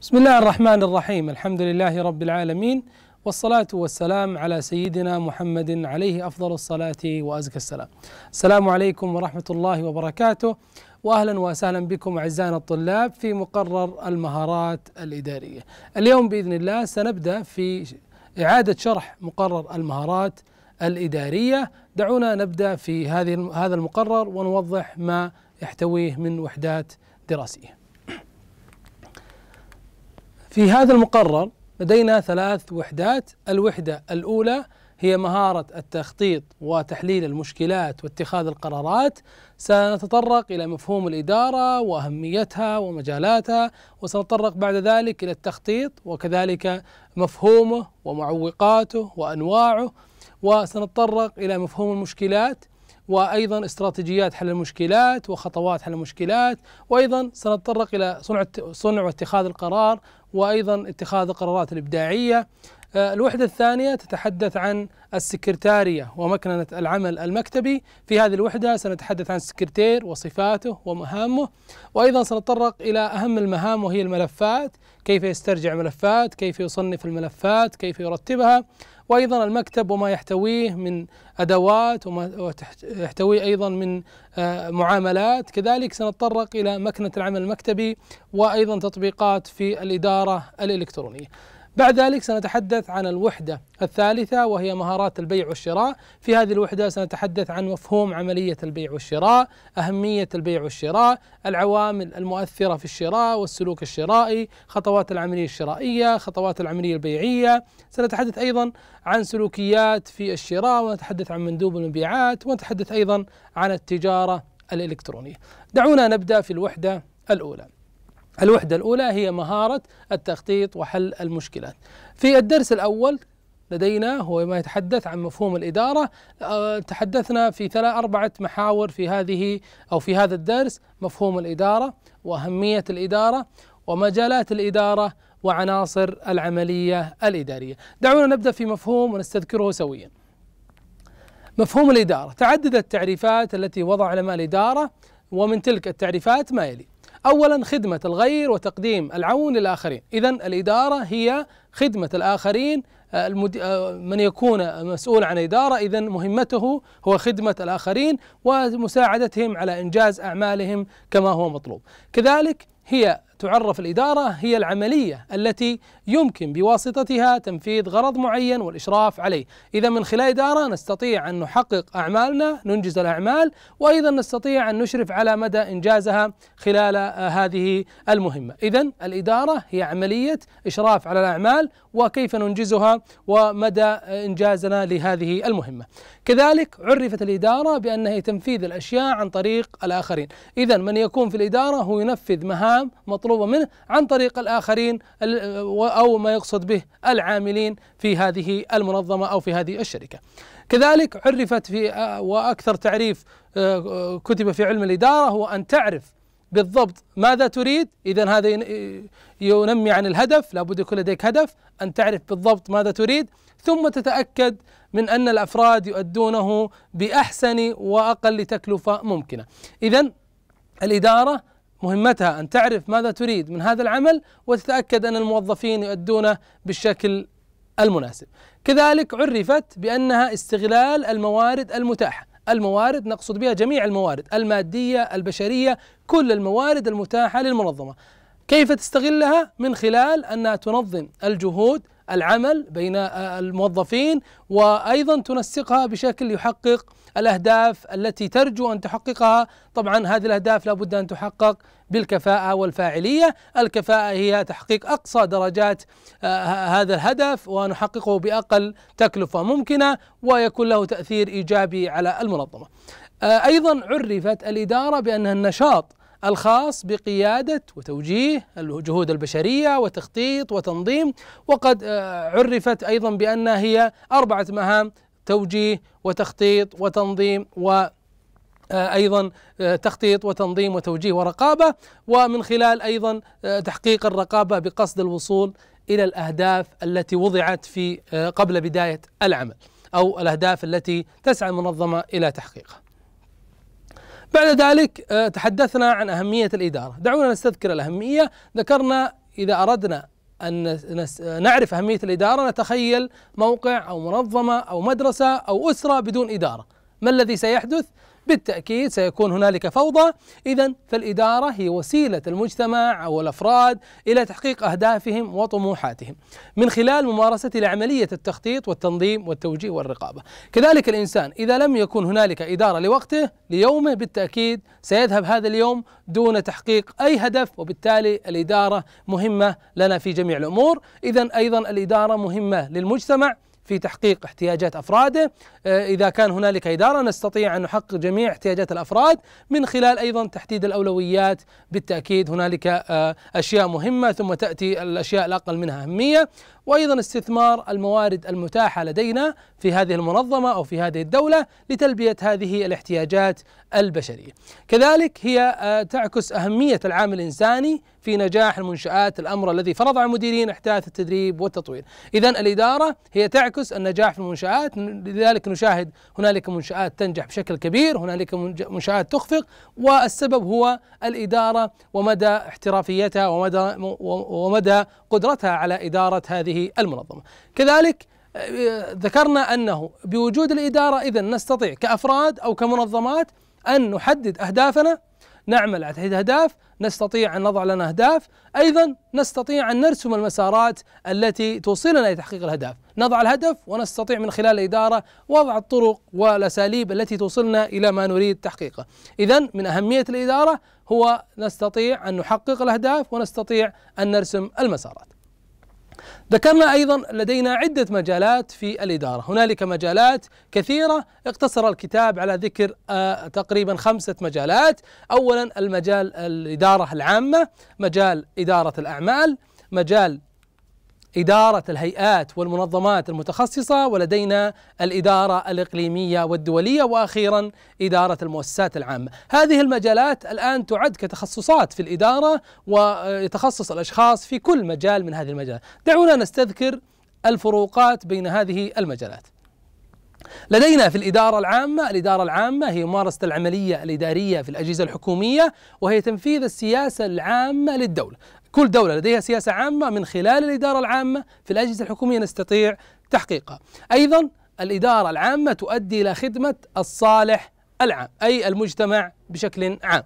بسم الله الرحمن الرحيم الحمد لله رب العالمين والصلاة والسلام على سيدنا محمد عليه أفضل الصلاة وأزكى السلام السلام عليكم ورحمة الله وبركاته واهلا وسهلا بكم اعزائنا الطلاب في مقرر المهارات الاداريه. اليوم باذن الله سنبدا في اعاده شرح مقرر المهارات الاداريه، دعونا نبدا في هذه هذا المقرر ونوضح ما يحتويه من وحدات دراسيه. في هذا المقرر لدينا ثلاث وحدات الوحدة الأولى هي مهارة التخطيط وتحليل المشكلات واتخاذ القرارات سنتطرق إلى مفهوم الإدارة وأهميتها ومجالاتها وسنتطرق بعد ذلك إلى التخطيط وكذلك مفهومه ومعوقاته وأنواعه وسنتطرق إلى مفهوم المشكلات وايضا استراتيجيات حل المشكلات وخطوات حل المشكلات وايضا سنتطرق الى صنع صنع واتخاذ القرار وايضا اتخاذ القرارات الابداعيه آه، الوحدة الثانية تتحدث عن السكرتارية ومكننة العمل المكتبي في هذه الوحدة سنتحدث عن السكرتير وصفاته ومهامه وأيضا سنتطرق إلى أهم المهام وهي الملفات كيف يسترجع ملفات كيف يصنف الملفات كيف يرتبها وأيضا المكتب وما يحتويه من أدوات وما يحتويه أيضا من آه، معاملات كذلك سنتطرق إلى مكنة العمل المكتبي وأيضا تطبيقات في الإدارة الإلكترونية بعد ذلك سنتحدث عن الوحدة الثالثة وهي مهارات البيع والشراء في هذه الوحدة سنتحدث عن مفهوم عملية البيع والشراء أهمية البيع والشراء العوامل المؤثرة في الشراء والسلوك الشرائي خطوات العملية الشرائية خطوات العملية البيعية سنتحدث أيضا عن سلوكيات في الشراء ونتحدث عن مندوب المبيعات ونتحدث أيضا عن التجارة الإلكترونية دعونا نبدأ في الوحدة الأولى الوحدة الأولى هي مهارة التخطيط وحل المشكلات. في الدرس الأول لدينا هو ما يتحدث عن مفهوم الإدارة آه، تحدثنا في ثلاث أربعة محاور في هذه أو في هذا الدرس مفهوم الإدارة وأهمية الإدارة ومجالات الإدارة وعناصر العملية الإدارية دعونا نبدأ في مفهوم ونستذكره سويا مفهوم الإدارة تعددت التعريفات التي وضع علماء الإدارة ومن تلك التعريفات ما يلي أولا خدمة الغير وتقديم العون للآخرين إذا الإدارة هي خدمة الآخرين آه، آه، من يكون مسؤول عن إدارة إذا مهمته هو خدمة الآخرين ومساعدتهم على إنجاز أعمالهم كما هو مطلوب كذلك هي تعرف الإدارة هي العملية التي يمكن بواسطتها تنفيذ غرض معين والإشراف عليه إذا من خلال إدارة نستطيع أن نحقق أعمالنا ننجز الأعمال وأيضا نستطيع أن نشرف على مدى إنجازها خلال آه، هذه المهمة إذا الإدارة هي عملية إشراف على الأعمال وكيف ننجزها ومدى آه، إنجازنا لهذه المهمة كذلك عرفت الإدارة بأنها تنفيذ الأشياء عن طريق الآخرين إذا من يكون في الإدارة هو ينفذ مهام مطلوبة المطلوبة منه عن طريق الآخرين أو ما يقصد به العاملين في هذه المنظمة أو في هذه الشركة كذلك عرفت في آه، وأكثر تعريف آه، آه، كتب في علم الإدارة هو أن تعرف بالضبط ماذا تريد إذا هذا ينمي عن الهدف لابد يكون لديك هدف أن تعرف بالضبط ماذا تريد ثم تتأكد من أن الأفراد يؤدونه بأحسن وأقل تكلفة ممكنة إذا الإدارة مهمتها أن تعرف ماذا تريد من هذا العمل وتتأكد أن الموظفين يؤدونه بالشكل المناسب كذلك عرفت بأنها استغلال الموارد المتاحة الموارد نقصد بها جميع الموارد المادية البشرية كل الموارد المتاحة للمنظمة كيف تستغلها من خلال أنها تنظم الجهود العمل بين آه، الموظفين وايضا تنسقها بشكل يحقق الاهداف التي ترجو ان تحققها طبعا هذه الاهداف لابد ان تحقق بالكفاءه والفاعليه الكفاءه هي تحقيق اقصى درجات آه، هذا الهدف ونحققه باقل تكلفه ممكنه ويكون له تاثير ايجابي على المنظمه آه، ايضا عرفت الاداره بانها النشاط الخاص بقيادة وتوجيه الجهود البشرية وتخطيط وتنظيم وقد آه، عرفت أيضا بأنها هي أربعة مهام توجيه وتخطيط وتنظيم و آه، ايضا آه، تخطيط وتنظيم وتوجيه ورقابه ومن خلال ايضا تحقيق الرقابه بقصد الوصول الى الاهداف التي وضعت في قبل بدايه العمل او الاهداف التي تسعى المنظمه الى تحقيقها. بعد ذلك آه، تحدثنا عن أهمية الإدارة دعونا نستذكر الأهمية ذكرنا إذا أردنا أن آه، نعرف أهمية الإدارة نتخيل موقع أو منظمة أو مدرسة أو أسرة بدون إدارة ما الذي سيحدث؟ بالتأكيد سيكون هنالك فوضى إذا فالإدارة هي وسيلة المجتمع أو الأفراد إلى تحقيق أهدافهم وطموحاتهم من خلال ممارسة لعملية التخطيط والتنظيم والتوجيه والرقابة كذلك الإنسان إذا لم يكن هنالك إدارة لوقته ليومه بالتأكيد سيذهب هذا اليوم دون تحقيق أي هدف وبالتالي الإدارة مهمة لنا في جميع الأمور إذا أيضا الإدارة مهمة للمجتمع في تحقيق احتياجات افراده آه، اذا كان هنالك اداره نستطيع ان نحقق جميع احتياجات الافراد من خلال ايضا تحديد الاولويات بالتاكيد هنالك آه، اشياء مهمه ثم تاتي الاشياء الاقل منها اهميه وايضا استثمار الموارد المتاحه لدينا في هذه المنظمه او في هذه الدوله لتلبيه هذه الاحتياجات البشريه. كذلك هي آه، تعكس اهميه العامل الانساني في نجاح المنشآت الأمر الذي فرض على المديرين إحداث التدريب والتطوير إذا الإدارة هي تعكس النجاح في المنشآت لذلك نشاهد هنالك منشآت تنجح بشكل كبير هنالك منشآت تخفق والسبب هو الإدارة ومدى احترافيتها ومدى, ومدى قدرتها على إدارة هذه هذه المنظمة كذلك آه، ذكرنا أنه بوجود الإدارة إذا نستطيع كأفراد أو كمنظمات أن نحدد أهدافنا نعمل على تحديد أهداف نستطيع أن نضع لنا أهداف أيضا نستطيع أن نرسم المسارات التي توصلنا إلى تحقيق الأهداف نضع الهدف ونستطيع من خلال الإدارة وضع الطرق والأساليب التي توصلنا إلى ما نريد تحقيقه إذا من أهمية الإدارة هو نستطيع أن نحقق الأهداف ونستطيع أن نرسم المسارات ذكرنا ايضا لدينا عده مجالات في الاداره، هنالك مجالات كثيره اقتصر الكتاب على ذكر آه، تقريبا خمسه مجالات، اولا المجال الاداره العامه، مجال اداره الاعمال، مجال إدارة الهيئات والمنظمات المتخصصة ولدينا الإدارة الإقليمية والدولية وأخيرا إدارة المؤسسات العامة هذه المجالات الآن تعد كتخصصات في الإدارة ويتخصص الأشخاص في كل مجال من هذه المجالات دعونا نستذكر الفروقات بين هذه المجالات لدينا في الإدارة العامة الإدارة العامة هي ممارسة العملية الإدارية في الأجهزة الحكومية وهي تنفيذ السياسة العامة للدولة كل دولة لديها سياسة عامة من خلال الإدارة العامة في الأجهزة الحكومية نستطيع تحقيقها أيضا الإدارة العامة تؤدي إلى خدمة الصالح العام أي المجتمع بشكل عام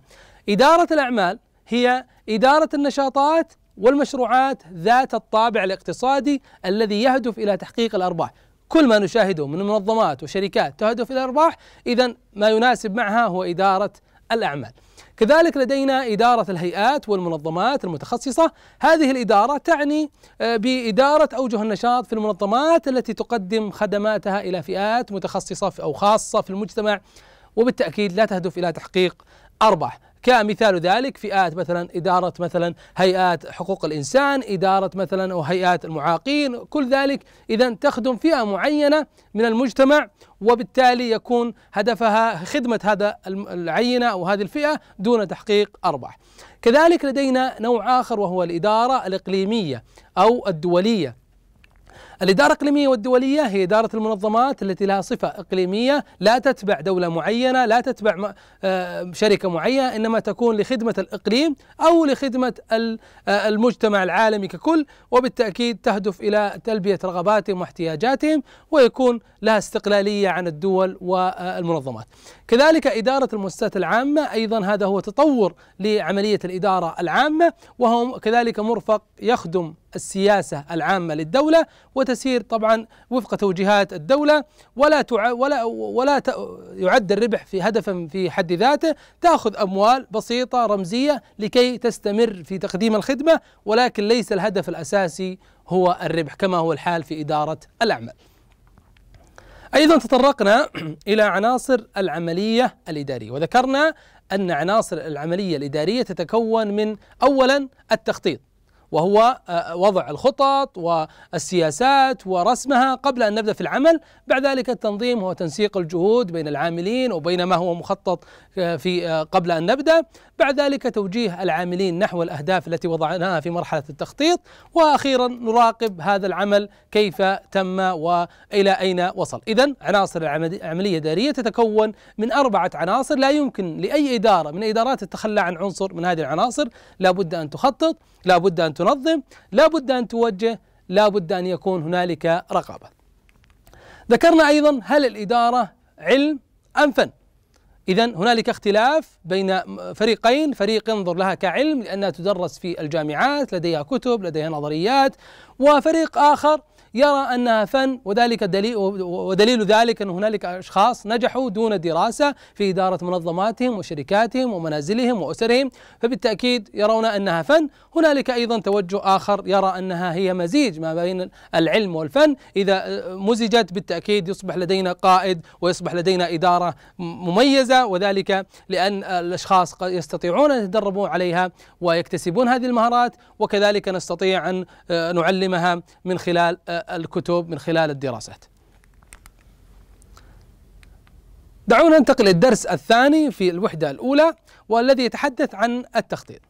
إدارة الأعمال هي إدارة النشاطات والمشروعات ذات الطابع الاقتصادي الذي يهدف إلى تحقيق الأرباح كل ما نشاهده من منظمات وشركات تهدف إلى الأرباح إذا ما يناسب معها هو إدارة الأعمال كذلك لدينا إدارة الهيئات والمنظمات المتخصصة هذه الإدارة تعني آه، بإدارة أوجه النشاط في المنظمات التي تقدم خدماتها إلى فئات متخصصة أو خاصة في المجتمع وبالتأكيد لا تهدف إلى تحقيق أربح كمثال ذلك فئات مثلا إدارة مثلا هيئات حقوق الإنسان إدارة مثلا أو هيئات المعاقين كل ذلك إذا تخدم فئة معينة من المجتمع وبالتالي يكون هدفها خدمة هذا العينة أو هذه الفئة دون تحقيق أرباح كذلك لدينا نوع آخر وهو الإدارة الإقليمية أو الدولية الإدارة الإقليمية والدولية هي إدارة المنظمات التي لها صفة إقليمية لا تتبع دولة معينة لا تتبع آه، شركة معينة إنما تكون لخدمة الإقليم أو لخدمة آه، المجتمع العالمي ككل وبالتأكيد تهدف إلى تلبية رغباتهم واحتياجاتهم ويكون لها استقلالية عن الدول والمنظمات كذلك إدارة المؤسسات العامة أيضا هذا هو تطور لعملية الإدارة العامة وهم كذلك مرفق يخدم السياسة العامة للدولة وتسير طبعا وفق توجيهات الدولة ولا تع... ولا ولا ت... يعد الربح في هدفا في حد ذاته تأخذ أموال بسيطة رمزية لكي تستمر في تقديم الخدمة ولكن ليس الهدف الأساسي هو الربح كما هو الحال في إدارة الأعمال. ايضا تطرقنا الى عناصر العمليه الاداريه وذكرنا ان عناصر العمليه الاداريه تتكون من اولا التخطيط وهو آه، وضع الخطط والسياسات ورسمها قبل أن نبدأ في العمل بعد ذلك التنظيم هو تنسيق الجهود بين العاملين وبين ما هو مخطط آه، في آه، قبل أن نبدأ بعد ذلك توجيه العاملين نحو الأهداف التي وضعناها في مرحلة التخطيط وأخيرا نراقب هذا العمل كيف تم وإلى أين وصل إذا عناصر العملية الإدارية تتكون من أربعة عناصر لا يمكن لأي إدارة من إدارات تتخلى عن عنصر من هذه العناصر لا بد أن تخطط لا بد أن تنظم لا بد أن توجه لا بد أن يكون هنالك رقابة ذكرنا أيضا هل الإدارة علم أم فن إذا هنالك اختلاف بين فريقين، فريق ينظر لها كعلم لأنها تدرس في الجامعات، لديها كتب، لديها نظريات، وفريق آخر يرى أنها فن وذلك دليل ودليل ذلك أن هنالك أشخاص نجحوا دون دراسة في إدارة منظماتهم وشركاتهم ومنازلهم وأسرهم فبالتأكيد يرون أنها فن هنالك أيضا توجه آخر يرى أنها هي مزيج ما بين العلم والفن إذا مزجت بالتأكيد يصبح لدينا قائد ويصبح لدينا إدارة مميزة وذلك لأن الأشخاص يستطيعون أن يتدربوا عليها ويكتسبون هذه المهارات وكذلك نستطيع أن نعلمها من خلال الكتب من خلال الدراسات. دعونا ننتقل للدرس الثاني في الوحدة الأولى والذي يتحدث عن التخطيط.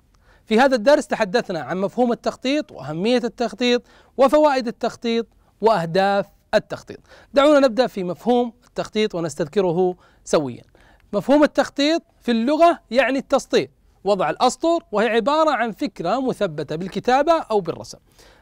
في هذا الدرس تحدثنا عن مفهوم التخطيط وأهمية التخطيط وفوائد التخطيط وأهداف التخطيط. دعونا نبدأ في مفهوم التخطيط ونستذكره سويا. مفهوم التخطيط في اللغة يعني التسطيط وضع الأسطر وهي عبارة عن فكرة مثبتة بالكتابة أو بالرسم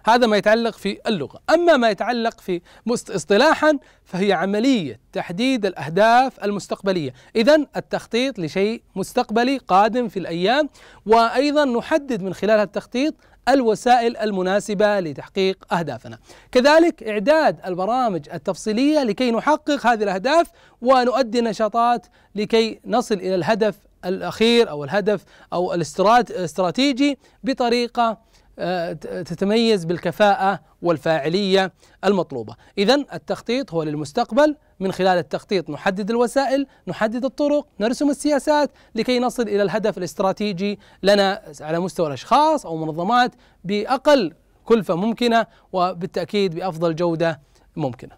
هذا ما يتعلق في اللغة أما ما يتعلق في اصطلاحا فهي عملية تحديد الأهداف المستقبلية إذا التخطيط لشيء مستقبلي قادم في الأيام وأيضا نحدد من خلال التخطيط الوسائل المناسبة لتحقيق أهدافنا كذلك إعداد البرامج التفصيلية لكي نحقق هذه الأهداف ونؤدي نشاطات لكي نصل إلى الهدف الأخير أو الهدف أو الاستراتيجي بطريقة آه، تتميز بالكفاءة والفاعلية المطلوبة إذا التخطيط هو للمستقبل من خلال التخطيط نحدد الوسائل نحدد الطرق نرسم السياسات لكي نصل إلى الهدف الاستراتيجي لنا على مستوى الأشخاص أو منظمات بأقل كلفة ممكنة وبالتأكيد بأفضل جودة ممكنة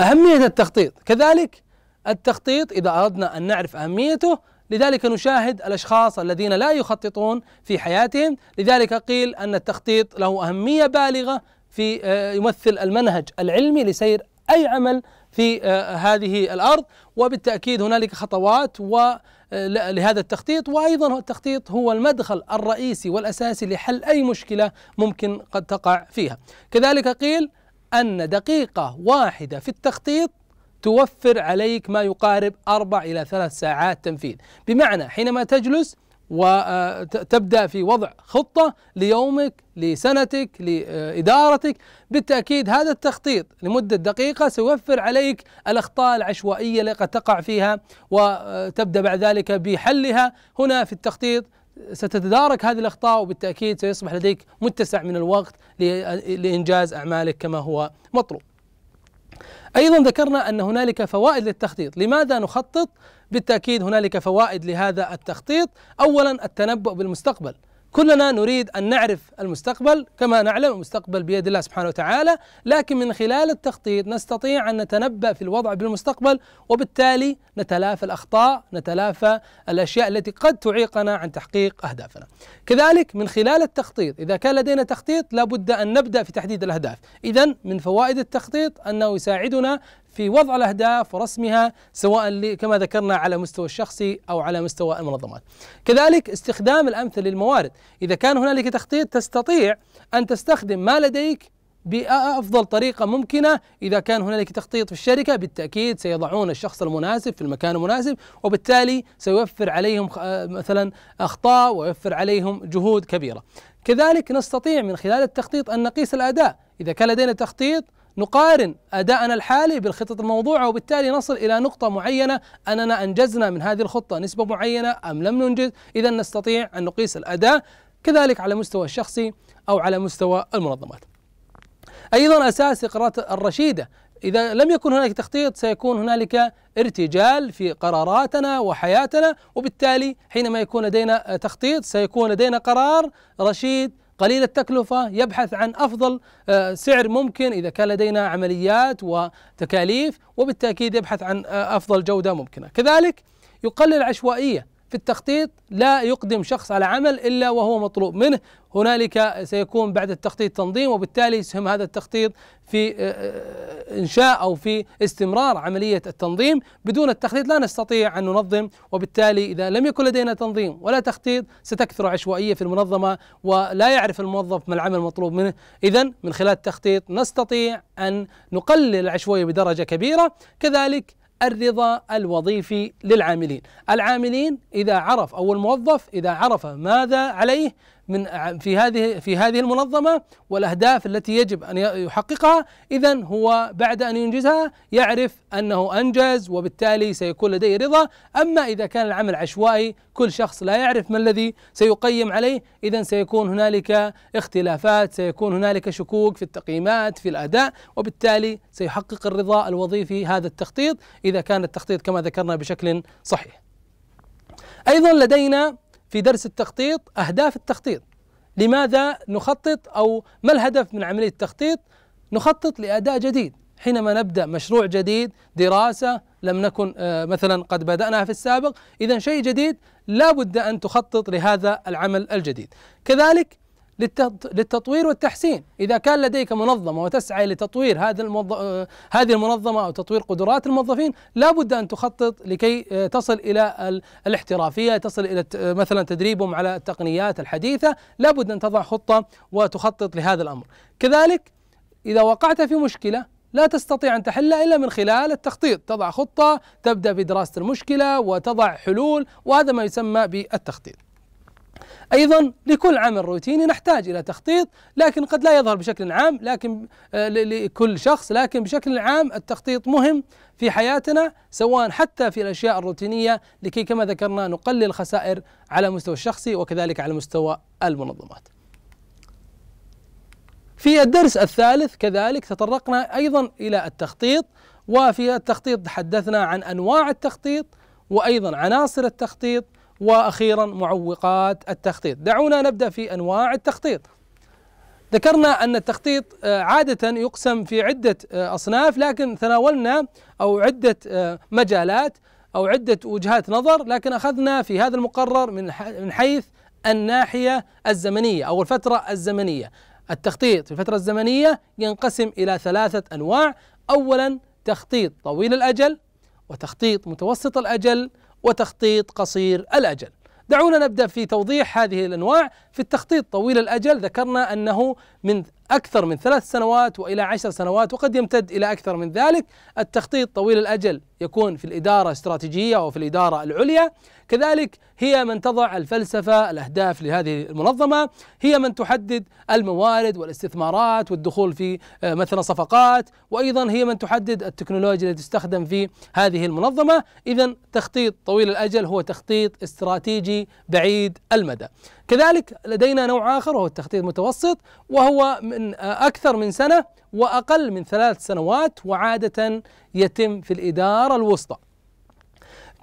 أهمية التخطيط كذلك التخطيط إذا أردنا أن نعرف أهميته لذلك نشاهد الأشخاص الذين لا يخططون في حياتهم لذلك قيل أن التخطيط له أهمية بالغة في آه، يمثل المنهج العلمي لسير أي عمل في آه، هذه الأرض وبالتأكيد هنالك خطوات و آه، لهذا التخطيط وايضا التخطيط هو المدخل الرئيسي والاساسي لحل اي مشكله ممكن قد تقع فيها. كذلك قيل ان دقيقه واحده في التخطيط توفر عليك ما يقارب أربع إلى ثلاث ساعات تنفيذ بمعنى حينما تجلس وتبدا آه، في وضع خطه ليومك لسنتك لادارتك بالتاكيد هذا التخطيط لمده دقيقه سيوفر عليك الاخطاء العشوائيه التي قد تقع فيها وتبدا آه، بعد ذلك بحلها هنا في التخطيط ستتدارك هذه الاخطاء وبالتاكيد سيصبح لديك متسع من الوقت لانجاز اعمالك كما هو مطلوب أيضا ذكرنا أن هنالك فوائد للتخطيط لماذا نخطط؟ بالتأكيد هنالك فوائد لهذا التخطيط أولا التنبؤ بالمستقبل كلنا نريد أن نعرف المستقبل كما نعلم المستقبل بيد الله سبحانه وتعالى لكن من خلال التخطيط نستطيع أن نتنبأ في الوضع بالمستقبل وبالتالي نتلافى الأخطاء نتلافى الأشياء التي قد تعيقنا عن تحقيق أهدافنا كذلك من خلال التخطيط إذا كان لدينا تخطيط لابد أن نبدأ في تحديد الأهداف إذا من فوائد التخطيط أنه يساعدنا في وضع الأهداف ورسمها سواء كما ذكرنا على مستوى الشخصي أو على مستوى المنظمات كذلك استخدام الأمثل للموارد إذا كان هنالك تخطيط تستطيع أن تستخدم ما لديك بافضل طريقه ممكنه اذا كان هنالك تخطيط في الشركه بالتاكيد سيضعون الشخص المناسب في المكان المناسب وبالتالي سيوفر عليهم مثلا اخطاء ويوفر عليهم جهود كبيره. كذلك نستطيع من خلال التخطيط ان نقيس الاداء، اذا كان لدينا تخطيط نقارن أداءنا الحالي بالخطط الموضوعة وبالتالي نصل إلى نقطة معينة أننا أنجزنا من هذه الخطة نسبة معينة أم لم ننجز إذا نستطيع أن نقيس الأداء كذلك على مستوى الشخصي أو على مستوى المنظمات أيضا أساس قرارات الرشيدة إذا لم يكن هناك تخطيط سيكون هنالك ارتجال في قراراتنا وحياتنا وبالتالي حينما يكون لدينا تخطيط سيكون لدينا قرار رشيد قليل التكلفة يبحث عن أفضل آه، سعر ممكن إذا كان لدينا عمليات وتكاليف وبالتأكيد يبحث عن آه، أفضل جودة ممكنة كذلك يقلل العشوائية في التخطيط لا يقدم شخص على عمل إلا وهو مطلوب منه هنالك سيكون بعد التخطيط تنظيم وبالتالي يسهم هذا التخطيط في آه، آه، إنشاء أو في استمرار عملية التنظيم بدون التخطيط لا نستطيع أن ننظم وبالتالي إذا لم يكن لدينا تنظيم ولا تخطيط ستكثر عشوائية في المنظمة ولا يعرف الموظف ما العمل المطلوب منه إذا من خلال التخطيط نستطيع أن نقلل العشوائية بدرجة كبيرة كذلك الرضا الوظيفي للعاملين العاملين إذا عرف أو الموظف إذا عرف ماذا عليه من في هذه في هذه المنظمه والاهداف التي يجب ان يحققها اذا هو بعد ان ينجزها يعرف انه انجز وبالتالي سيكون لديه رضا اما اذا كان العمل عشوائي كل شخص لا يعرف ما الذي سيقيم عليه اذا سيكون هنالك اختلافات سيكون هنالك شكوك في التقييمات في الاداء وبالتالي سيحقق الرضا الوظيفي هذا التخطيط اذا كان التخطيط كما ذكرنا بشكل صحيح ايضا لدينا في درس التخطيط أهداف التخطيط لماذا نخطط أو ما الهدف من عملية التخطيط نخطط لأداء جديد حينما نبدأ مشروع جديد دراسة لم نكن آه، مثلا قد بدأناها في السابق إذا شيء جديد لا بد أن تخطط لهذا العمل الجديد كذلك للتطوير والتحسين إذا كان لديك منظمة وتسعى لتطوير هذا آه، هذه المنظمة أو تطوير قدرات الموظفين لابد أن تخطط لكي آه، تصل إلى الاحترافية تصل إلى آه، مثلا تدريبهم على التقنيات الحديثة لابد أن تضع خطة وتخطط لهذا الأمر كذلك إذا وقعت في مشكلة لا تستطيع أن تحلها إلا من خلال التخطيط تضع خطة تبدأ بدراسة المشكلة وتضع حلول وهذا ما يسمى بالتخطيط أيضا لكل عمل روتيني نحتاج إلى تخطيط لكن قد لا يظهر بشكل عام لكن آه، لكل شخص لكن بشكل عام التخطيط مهم في حياتنا سواء حتى في الأشياء الروتينية لكي كما ذكرنا نقلل الخسائر على مستوى الشخصي وكذلك على مستوى المنظمات في الدرس الثالث كذلك تطرقنا أيضا إلى التخطيط وفي التخطيط تحدثنا عن أنواع التخطيط وأيضا عناصر التخطيط واخيرا معوقات التخطيط دعونا نبدا في انواع التخطيط ذكرنا ان التخطيط آه، عاده يقسم في عده آه، اصناف لكن تناولنا او عده آه، مجالات او عده وجهات نظر لكن اخذنا في هذا المقرر من من حيث الناحيه الزمنيه او الفتره الزمنيه التخطيط في الفتره الزمنيه ينقسم الى ثلاثه انواع اولا تخطيط طويل الاجل وتخطيط متوسط الاجل وتخطيط قصير الأجل دعونا نبدأ في توضيح هذه الأنواع في التخطيط طويل الأجل ذكرنا أنه من أكثر من ثلاث سنوات وإلى عشر سنوات وقد يمتد إلى أكثر من ذلك التخطيط طويل الأجل يكون في الإدارة الاستراتيجية أو في الإدارة العليا كذلك هي من تضع الفلسفة الأهداف لهذه المنظمة هي من تحدد الموارد والاستثمارات والدخول في آه، مثلا صفقات وأيضا هي من تحدد التكنولوجيا التي تستخدم في هذه المنظمة إذا تخطيط طويل الأجل هو تخطيط استراتيجي بعيد المدى كذلك لدينا نوع آخر وهو التخطيط المتوسط وهو من آه، أكثر من سنة وأقل من ثلاث سنوات وعادة يتم في الإدارة الوسطى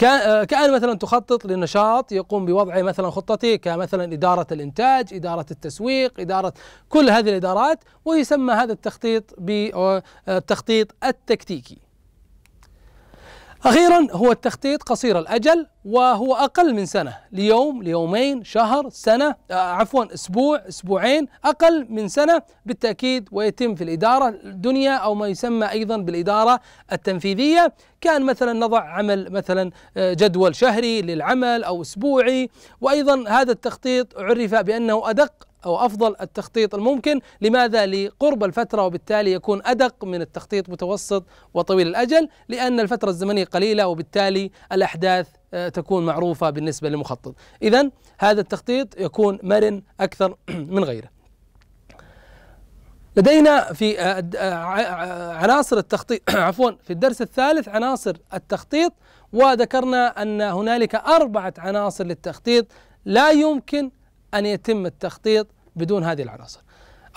آه، كأن مثلا تخطط لنشاط يقوم بوضع مثلا خطته كمثلا إدارة الإنتاج إدارة التسويق إدارة كل هذه الإدارات ويسمى هذا التخطيط بالتخطيط آه، آه، التكتيكي أخيرا هو التخطيط قصير الأجل وهو أقل من سنة ليوم ليومين شهر سنة آه، عفوا أسبوع أسبوعين أقل من سنة بالتأكيد ويتم في الإدارة الدنيا أو ما يسمى أيضا بالإدارة التنفيذية كان مثلا نضع عمل مثلا آه، جدول شهري للعمل أو أسبوعي وأيضا هذا التخطيط عرف بأنه أدق أو أفضل التخطيط الممكن لماذا لقرب الفترة وبالتالي يكون أدق من التخطيط متوسط وطويل الأجل لأن الفترة الزمنية قليلة وبالتالي الأحداث آه، تكون معروفة بالنسبة للمخطط إذا هذا التخطيط يكون مرن أكثر من غيره لدينا في آه، آه، عناصر التخطيط عفوا في الدرس الثالث عناصر التخطيط وذكرنا ان هنالك اربعه عناصر للتخطيط لا يمكن أن يتم التخطيط بدون هذه العناصر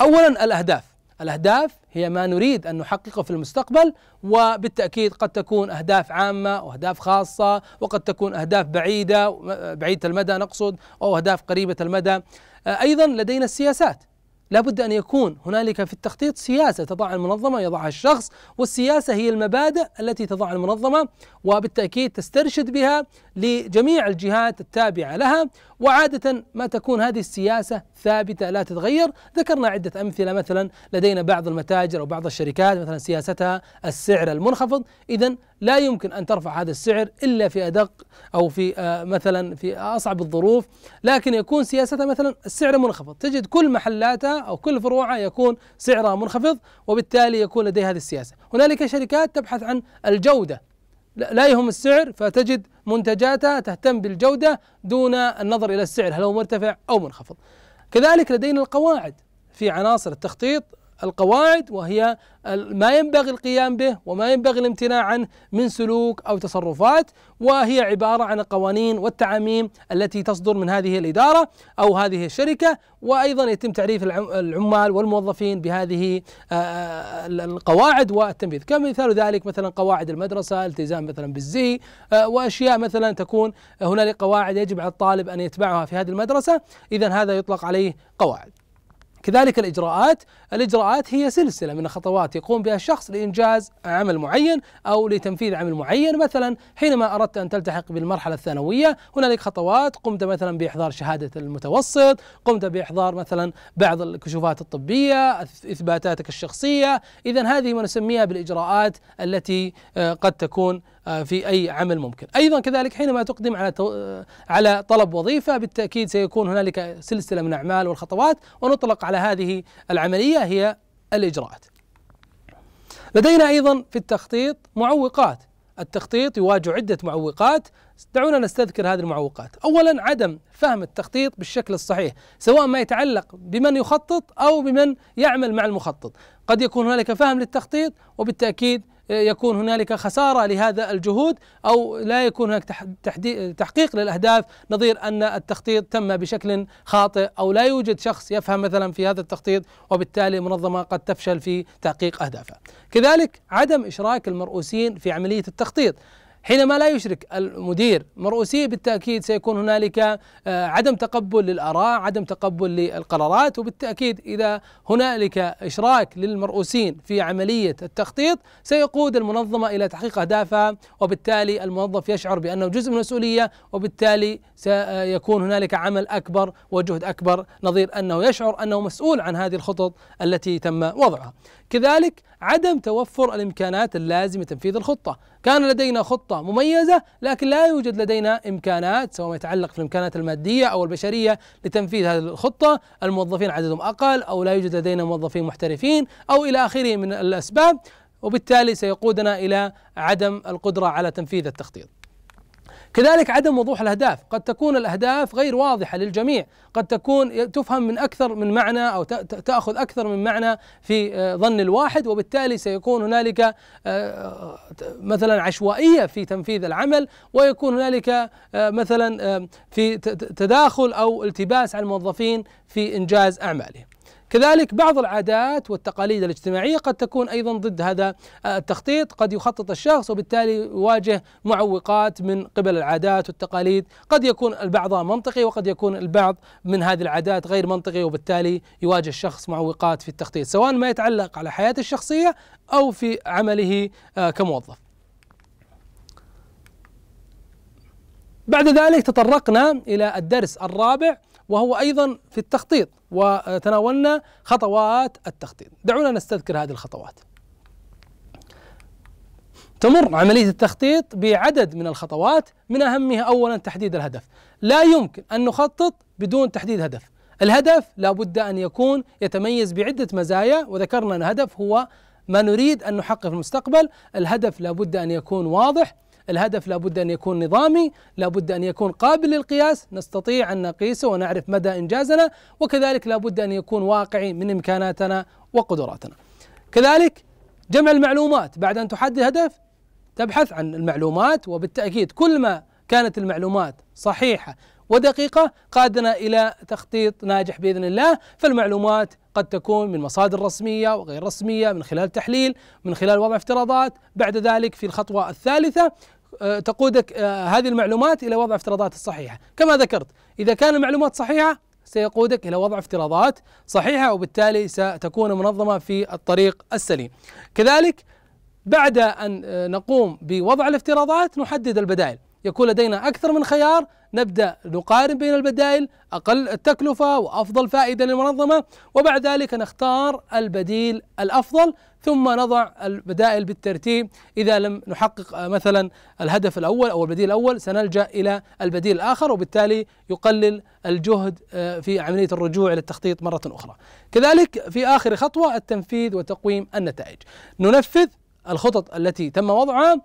أولا الأهداف الأهداف هي ما نريد أن نحققه في المستقبل وبالتأكيد قد تكون أهداف عامة وأهداف خاصة وقد تكون أهداف بعيدة بعيدة المدى نقصد أو أهداف قريبة المدى أيضا لدينا السياسات لابد أن يكون هنالك في التخطيط سياسة تضعها المنظمة يضعها الشخص والسياسة هي المبادئ التي تضعها المنظمة وبالتأكيد تسترشد بها لجميع الجهات التابعة لها وعادة ما تكون هذه السياسة ثابتة لا تتغير ذكرنا عدة أمثلة مثلا لدينا بعض المتاجر أو بعض الشركات مثلا سياستها السعر المنخفض إذا لا يمكن أن ترفع هذا السعر إلا في أدق أو في آه، مثلا في أصعب الظروف لكن يكون سياستها مثلا السعر منخفض تجد كل محلاتها أو كل فروعها يكون سعرها منخفض وبالتالي يكون لديها هذه السياسة هنالك شركات تبحث عن الجودة لا يهم السعر فتجد منتجاتها تهتم بالجودة دون النظر إلى السعر هل هو مرتفع أو منخفض كذلك لدينا القواعد في عناصر التخطيط القواعد وهي ما ينبغي القيام به وما ينبغي الامتناع عنه من سلوك او تصرفات وهي عباره عن القوانين والتعاميم التي تصدر من هذه الاداره او هذه الشركه وايضا يتم تعريف العمال والموظفين بهذه القواعد والتنفيذ كمثال ذلك مثلا قواعد المدرسه التزام مثلا بالزي واشياء مثلا تكون هنالك قواعد يجب على الطالب ان يتبعها في هذه المدرسه اذا هذا يطلق عليه قواعد كذلك الإجراءات الإجراءات هي سلسلة من الخطوات يقوم بها الشخص لإنجاز عمل معين أو لتنفيذ عمل معين مثلا حينما أردت أن تلتحق بالمرحلة الثانوية هنالك خطوات قمت مثلا بإحضار شهادة المتوسط قمت بإحضار مثلا بعض الكشوفات الطبية إثباتاتك الشخصية إذا هذه ما نسميها بالإجراءات التي آه، قد تكون آه، في اي عمل ممكن. ايضا كذلك حينما تقدم على آه، على طلب وظيفه بالتاكيد سيكون هنالك سلسله من الاعمال والخطوات ونطلق على هذه العمليه هي الاجراءات. لدينا ايضا في التخطيط معوقات. التخطيط يواجه عده معوقات دعونا نستذكر هذه المعوقات. اولا عدم فهم التخطيط بالشكل الصحيح، سواء ما يتعلق بمن يخطط او بمن يعمل مع المخطط. قد يكون هنالك فهم للتخطيط وبالتاكيد يكون هنالك خساره لهذا الجهود او لا يكون هناك تحقيق للاهداف نظير ان التخطيط تم بشكل خاطئ او لا يوجد شخص يفهم مثلا في هذا التخطيط وبالتالي منظمه قد تفشل في تحقيق اهدافها. كذلك عدم اشراك المرؤوسين في عمليه التخطيط حينما لا يشرك المدير مرؤوسيه بالتاكيد سيكون هنالك آه، عدم تقبل للاراء، عدم تقبل للقرارات وبالتاكيد اذا هنالك اشراك للمرؤوسين في عمليه التخطيط سيقود المنظمه الى تحقيق اهدافها وبالتالي الموظف يشعر بانه جزء من المسؤوليه وبالتالي سيكون آه، هنالك عمل اكبر وجهد اكبر نظير انه يشعر انه مسؤول عن هذه الخطط التي تم وضعها. كذلك عدم توفر الامكانات اللازمه لتنفيذ الخطه، كان لدينا خطه مميزه لكن لا يوجد لدينا امكانات سواء ما يتعلق في الامكانات الماديه او البشريه لتنفيذ هذه الخطه، الموظفين عددهم اقل او لا يوجد لدينا موظفين محترفين او الى اخره من الاسباب، وبالتالي سيقودنا الى عدم القدره على تنفيذ التخطيط. كذلك عدم وضوح الاهداف قد تكون الاهداف غير واضحه للجميع قد تكون تفهم من اكثر من معنى او تاخذ اكثر من معنى في آه، ظن الواحد وبالتالي سيكون هنالك آه، مثلا عشوائيه في تنفيذ العمل ويكون هنالك آه، مثلا في تداخل او التباس على الموظفين في انجاز اعمالهم كذلك بعض العادات والتقاليد الاجتماعية قد تكون أيضا ضد هذا التخطيط قد يخطط الشخص وبالتالي يواجه معوقات من قبل العادات والتقاليد قد يكون البعض منطقي وقد يكون البعض من هذه العادات غير منطقي وبالتالي يواجه الشخص معوقات في التخطيط سواء ما يتعلق على حياته الشخصية أو في عمله آه، كموظف بعد ذلك تطرقنا إلى الدرس الرابع وهو أيضا في التخطيط وتناولنا خطوات التخطيط دعونا نستذكر هذه الخطوات تمر عملية التخطيط بعدد من الخطوات من أهمها أولا تحديد الهدف لا يمكن أن نخطط بدون تحديد هدف الهدف لابد أن يكون يتميز بعدة مزايا وذكرنا أن الهدف هو ما نريد أن نحقق في المستقبل الهدف لابد أن يكون واضح الهدف لابد أن يكون نظامي لابد أن يكون قابل للقياس نستطيع أن نقيسه ونعرف مدى إنجازنا وكذلك لابد أن يكون واقعي من إمكاناتنا وقدراتنا كذلك جمع المعلومات بعد أن تحدد الهدف تبحث عن المعلومات وبالتأكيد كل ما كانت المعلومات صحيحة ودقيقة قادنا إلى تخطيط ناجح بإذن الله فالمعلومات قد تكون من مصادر رسمية وغير رسمية من خلال تحليل من خلال وضع افتراضات بعد ذلك في الخطوة الثالثة آه، تقودك آه، هذه المعلومات إلى وضع افتراضات الصحيحة كما ذكرت إذا كان المعلومات صحيحة سيقودك الى وضع افتراضات صحيحه وبالتالي ستكون منظمه في الطريق السليم. كذلك بعد ان آه، نقوم بوضع الافتراضات نحدد البدائل. يكون لدينا أكثر من خيار نبدأ نقارن بين البدائل أقل التكلفة وأفضل فائدة للمنظمة وبعد ذلك نختار البديل الأفضل ثم نضع البدائل بالترتيب إذا لم نحقق آه، مثلا الهدف الأول أو البديل الأول سنلجأ إلى البديل الآخر وبالتالي يقلل الجهد آه، في عملية الرجوع إلى التخطيط مرة أخرى كذلك في آخر خطوة التنفيذ وتقويم النتائج ننفذ الخطط التي تم وضعها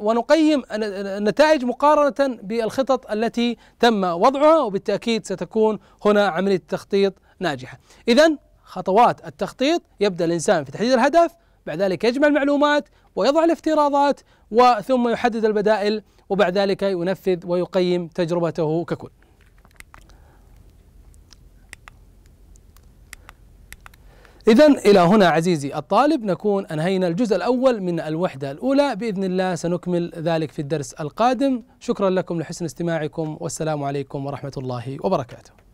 ونقيم النتائج مقارنة بالخطط التي تم وضعها وبالتأكيد ستكون هنا عملية التخطيط ناجحة إذا خطوات التخطيط يبدأ الإنسان في تحديد الهدف بعد ذلك يجمع المعلومات ويضع الافتراضات وثم يحدد البدائل وبعد ذلك ينفذ ويقيم تجربته ككل إذا إلى هنا عزيزي الطالب نكون أنهينا الجزء الأول من الوحدة الأولى بإذن الله سنكمل ذلك في الدرس القادم شكرا لكم لحسن استماعكم والسلام عليكم ورحمة الله وبركاته